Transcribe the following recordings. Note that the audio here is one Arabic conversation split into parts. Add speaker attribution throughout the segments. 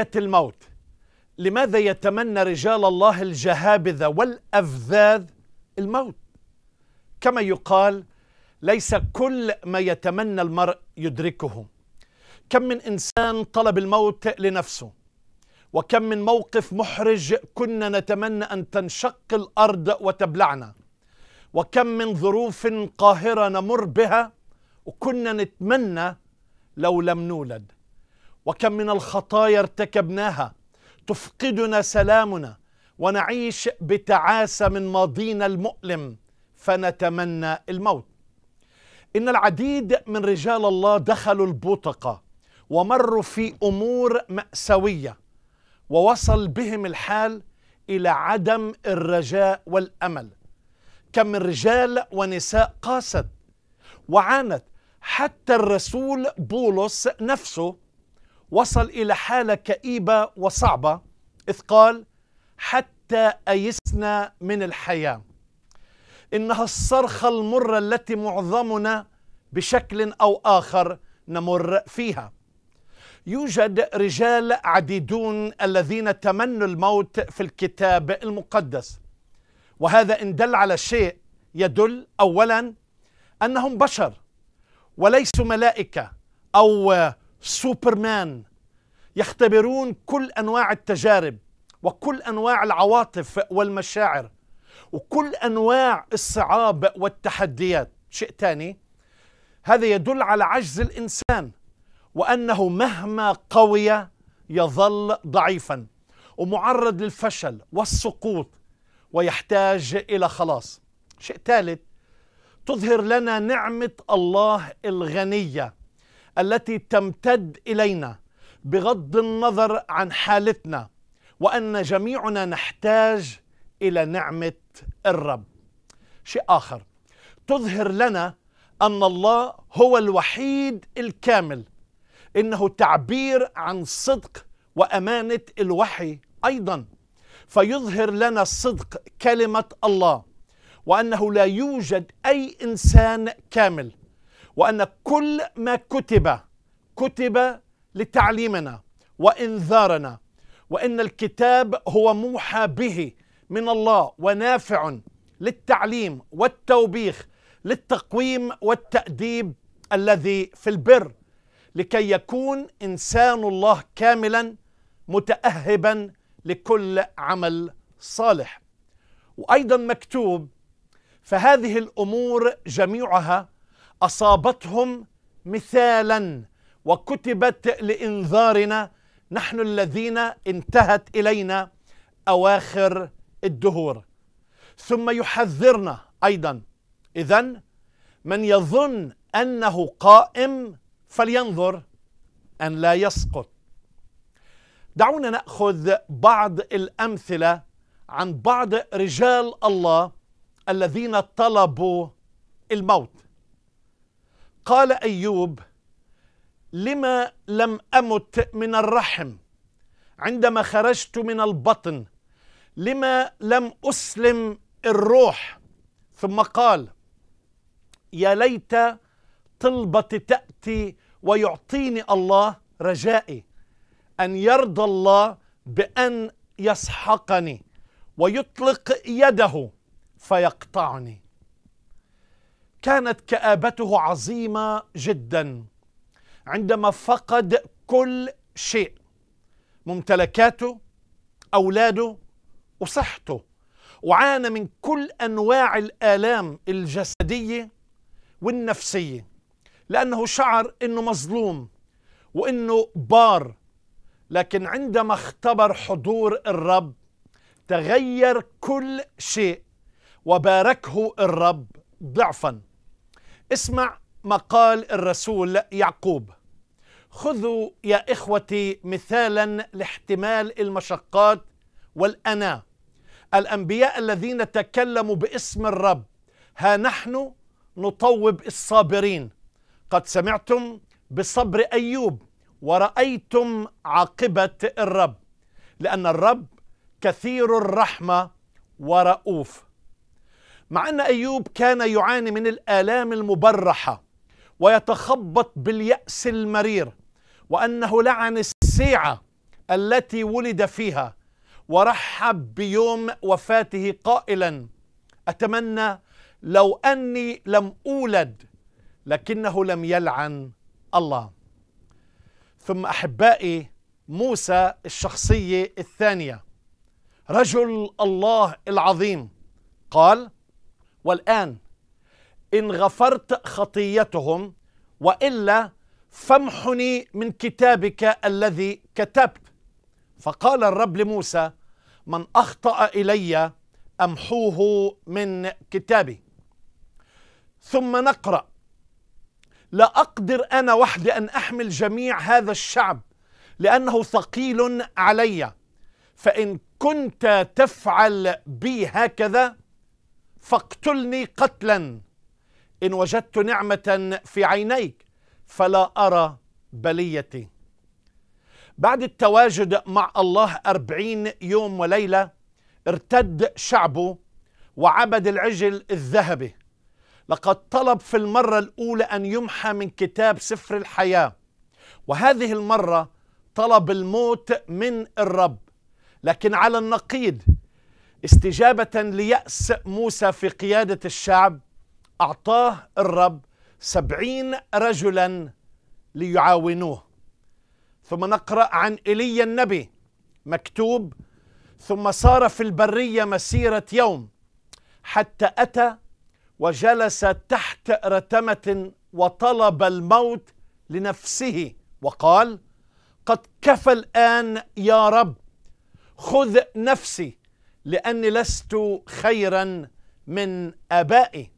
Speaker 1: آية الموت لماذا يتمنى رجال الله الجهابذة والأفذاذ الموت كما يقال ليس كل ما يتمنى المرء يدركه كم من إنسان طلب الموت لنفسه وكم من موقف محرج كنا نتمنى أن تنشق الأرض وتبلعنا وكم من ظروف قاهرة نمر بها وكنا نتمنى لو لم نولد وكم من الخطايا ارتكبناها تفقدنا سلامنا ونعيش بتعاسه من ماضينا المؤلم فنتمنى الموت ان العديد من رجال الله دخلوا البوتقه ومروا في امور ماساويه ووصل بهم الحال الى عدم الرجاء والامل كم من رجال ونساء قاست وعانت حتى الرسول بولس نفسه وصل إلى حالة كئيبة وصعبة إذ قال حتى أيسنا من الحياة إنها الصرخة المرة التي معظمنا بشكل أو آخر نمر فيها يوجد رجال عديدون الذين تمنوا الموت في الكتاب المقدس وهذا إن دل على شيء يدل أولا أنهم بشر وليسوا ملائكة أو سوبرمان يختبرون كل انواع التجارب وكل انواع العواطف والمشاعر وكل انواع الصعاب والتحديات شيء ثاني هذا يدل على عجز الانسان وانه مهما قوي يظل ضعيفا ومعرض للفشل والسقوط ويحتاج الى خلاص شيء ثالث تظهر لنا نعمه الله الغنيه التي تمتد الينا بغض النظر عن حالتنا وان جميعنا نحتاج الى نعمه الرب شيء اخر تظهر لنا ان الله هو الوحيد الكامل انه تعبير عن صدق وامانه الوحي ايضا فيظهر لنا صدق كلمه الله وانه لا يوجد اي انسان كامل وأن كل ما كتب كتب لتعليمنا وإنذارنا وإن الكتاب هو موحى به من الله ونافع للتعليم والتوبيخ للتقويم والتأديب الذي في البر لكي يكون إنسان الله كاملا متأهبا لكل عمل صالح وأيضا مكتوب فهذه الأمور جميعها اصابتهم مثالا وكتبت لانذارنا نحن الذين انتهت الينا اواخر الدهور ثم يحذرنا ايضا اذا من يظن انه قائم فلينظر ان لا يسقط دعونا ناخذ بعض الامثله عن بعض رجال الله الذين طلبوا الموت قال ايوب لما لم امت من الرحم عندما خرجت من البطن لما لم اسلم الروح ثم قال يا ليت طلبتي تاتي ويعطيني الله رجائي ان يرضى الله بان يسحقني ويطلق يده فيقطعني كانت كآبته عظيمة جدا عندما فقد كل شيء ممتلكاته أولاده وصحته وعانى من كل أنواع الآلام الجسدية والنفسية لأنه شعر أنه مظلوم وأنه بار لكن عندما اختبر حضور الرب تغير كل شيء وباركه الرب ضعفاً اسمع ما قال الرسول يعقوب خذوا يا إخوتي مثالا لاحتمال المشقات والأنا الأنبياء الذين تكلموا باسم الرب ها نحن نطوب الصابرين قد سمعتم بصبر أيوب ورأيتم عاقبة الرب لأن الرب كثير الرحمة ورؤوف مع أن أيوب كان يعاني من الآلام المبرحة ويتخبط باليأس المرير وأنه لعن السيعة التي ولد فيها ورحب بيوم وفاته قائلا أتمنى لو أني لم أولد لكنه لم يلعن الله ثم أحبائي موسى الشخصية الثانية رجل الله العظيم قال والآن إن غفرت خطيتهم وإلا فامحني من كتابك الذي كتبت فقال الرب لموسى من أخطأ إلي أمحوه من كتابي ثم نقرأ لا أقدر أنا وحدي أن أحمل جميع هذا الشعب لأنه ثقيل علي فإن كنت تفعل بي هكذا فاقتلني قتلا إن وجدت نعمة في عينيك فلا أرى بليتي بعد التواجد مع الله أربعين يوم وليلة ارتد شعبه وعبد العجل الذهبي لقد طلب في المرة الأولى أن يمحى من كتاب سفر الحياة وهذه المرة طلب الموت من الرب لكن على النقيض استجابة ليأس موسى في قيادة الشعب أعطاه الرب سبعين رجلا ليعاونوه ثم نقرأ عن إيليا النبي مكتوب ثم صار في البرية مسيرة يوم حتى أتى وجلس تحت رتمة وطلب الموت لنفسه وقال قد كفى الآن يا رب خذ نفسي لاني لست خيرا من ابائي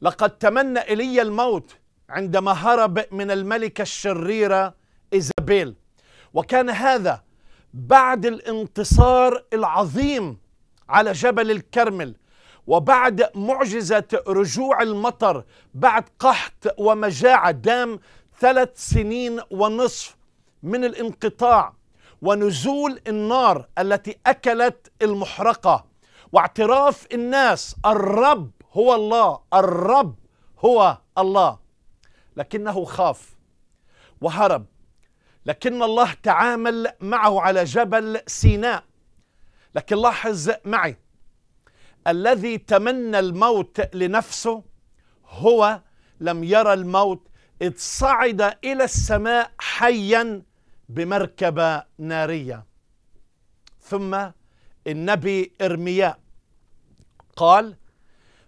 Speaker 1: لقد تمنى الي الموت عندما هرب من الملكه الشريره ايزابيل وكان هذا بعد الانتصار العظيم على جبل الكرمل وبعد معجزة رجوع المطر بعد قحط ومجاعة دام ثلاث سنين ونصف من الانقطاع ونزول النار التي اكلت المحرقه واعتراف الناس الرب هو الله الرب هو الله لكنه خاف وهرب لكن الله تعامل معه على جبل سيناء لكن لاحظ معي الذي تمنى الموت لنفسه هو لم يرى الموت اتصعد الى السماء حيا بمركبة نارية ثم النبي إرمياء قال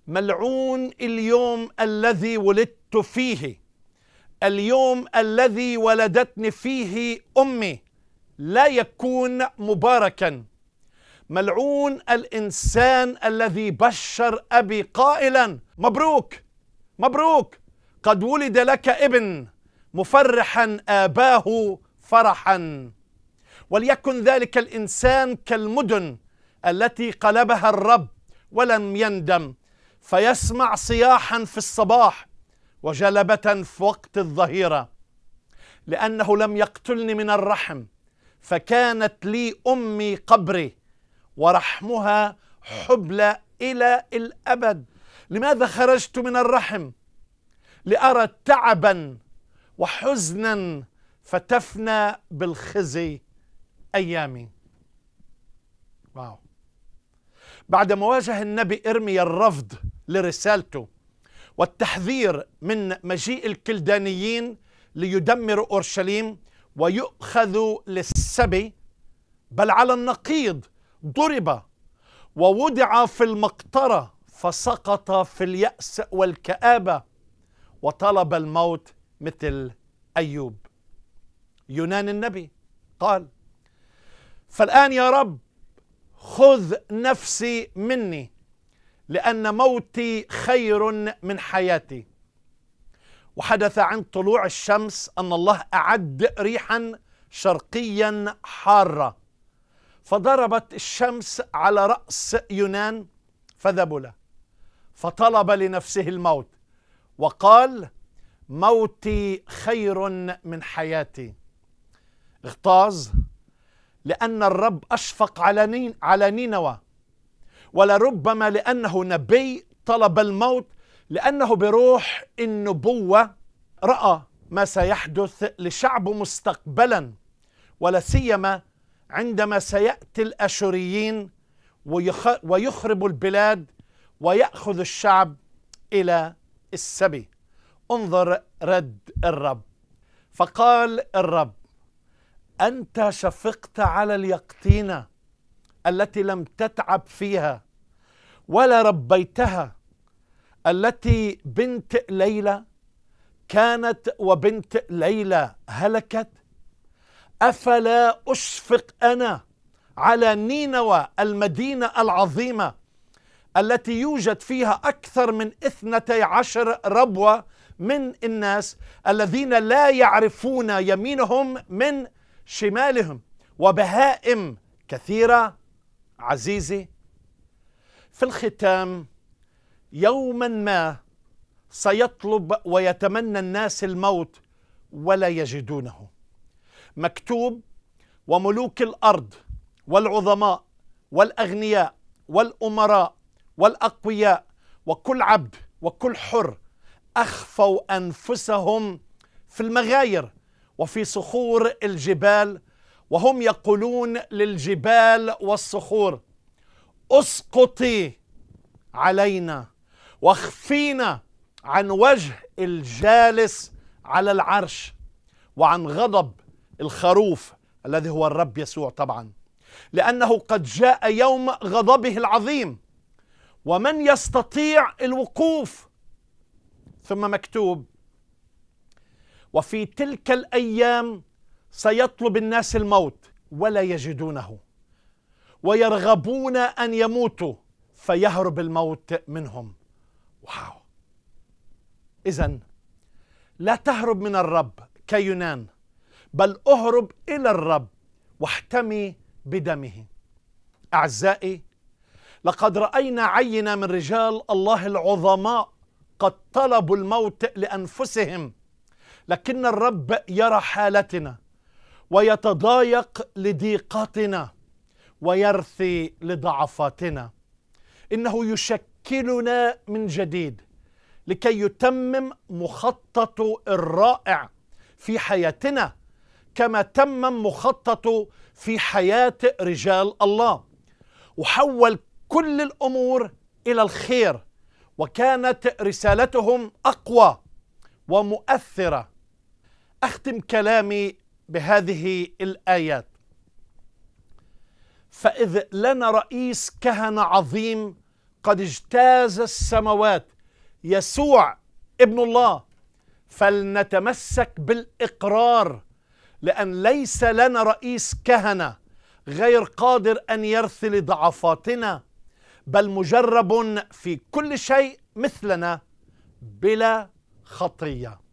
Speaker 1: ملعون اليوم الذي ولدت فيه اليوم الذي ولدتني فيه أمي لا يكون مباركا ملعون الإنسان الذي بشر أبي قائلا مبروك مبروك قد ولد لك ابن مفرحا آباه فرحا وليكن ذلك الانسان كالمدن التي قلبها الرب ولم يندم فيسمع صياحا في الصباح وجلبه في وقت الظهيره لانه لم يقتلني من الرحم فكانت لي امي قبري ورحمها حبلى الى الابد لماذا خرجت من الرحم لارى تعبا وحزنا فتفنى بالخزي أيامي واو بعد ما واجه النبي إرميا الرفض لرسالته والتحذير من مجيء الكلدانيين ليدمروا أورشليم ويؤخذوا للسبي بل على النقيض ضرب ووضع في المقطرة فسقط في اليأس والكآبة وطلب الموت مثل أيوب يونان النبي قال فالآن يا رب خذ نفسي مني لأن موتي خير من حياتي وحدث عند طلوع الشمس أن الله أعد ريحا شرقيا حارة فضربت الشمس على رأس يونان فذبل فطلب لنفسه الموت وقال موتي خير من حياتي اغتاظ لأن الرب أشفق على على نينوى ولربما لأنه نبي طلب الموت لأنه بروح النبوة رأى ما سيحدث لشعبه مستقبلا ولا سيما عندما سيأتي الأشوريين ويخرب البلاد ويأخذ الشعب إلى السبي انظر رد الرب فقال الرب أنت شفقت على اليقطينة التي لم تتعب فيها ولا ربيتها التي بنت ليلى كانت وبنت ليلى هلكت أفلا أشفق أنا على نينوى المدينة العظيمة التي يوجد فيها أكثر من اثنتي عشر ربوة من الناس الذين لا يعرفون يمينهم من شمالهم وبهائم كثيرة عزيزي في الختام يوما ما سيطلب ويتمنى الناس الموت ولا يجدونه مكتوب وملوك الارض والعظماء والاغنياء والامراء والاقوياء وكل عبد وكل حر اخفوا انفسهم في المغاير وفي صخور الجبال وهم يقولون للجبال والصخور اسقطي علينا واخفينا عن وجه الجالس على العرش وعن غضب الخروف الذي هو الرب يسوع طبعا لانه قد جاء يوم غضبه العظيم ومن يستطيع الوقوف ثم مكتوب وفي تلك الأيام سيطلب الناس الموت ولا يجدونه ويرغبون أن يموتوا فيهرب الموت منهم واو إذا لا تهرب من الرب كيونان بل اهرب إلى الرب واحتمي بدمه أعزائي لقد رأينا عينة من رجال الله العظماء قد طلبوا الموت لأنفسهم لكن الرب يرى حالتنا ويتضايق لضيقتنا ويرثي لضعفاتنا انه يشكلنا من جديد لكي يتمم مخططه الرائع في حياتنا كما تمم مخططه في حياه رجال الله وحول كل الامور الى الخير وكانت رسالتهم اقوى ومؤثره اختم كلامي بهذه الايات فاذ لنا رئيس كهنه عظيم قد اجتاز السماوات يسوع ابن الله فلنتمسك بالاقرار لان ليس لنا رئيس كهنه غير قادر ان يرثي لضعفاتنا بل مجرب في كل شيء مثلنا بلا خطيه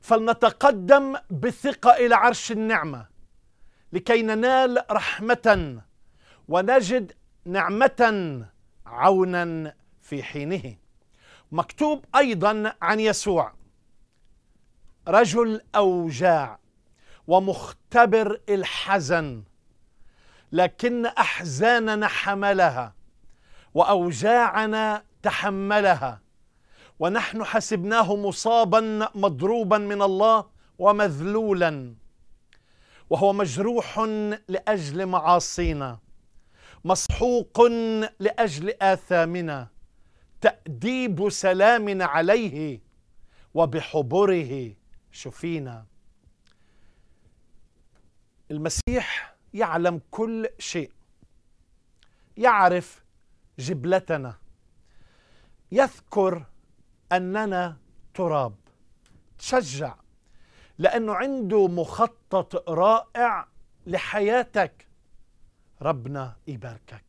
Speaker 1: فلنتقدم بثقة إلى عرش النعمة لكي ننال رحمة ونجد نعمة عونا في حينه مكتوب أيضا عن يسوع رجل أوجاع ومختبر الحزن لكن أحزاننا حملها وأوجاعنا تحملها ونحن حسبناه مصابا مضروبا من الله ومذلولا وهو مجروح لاجل معاصينا مسحوق لاجل اثامنا تاديب سلامنا عليه وبحبره شفينا المسيح يعلم كل شيء يعرف جبلتنا يذكر أننا تراب تشجع لأنه عنده مخطط رائع لحياتك ربنا يباركك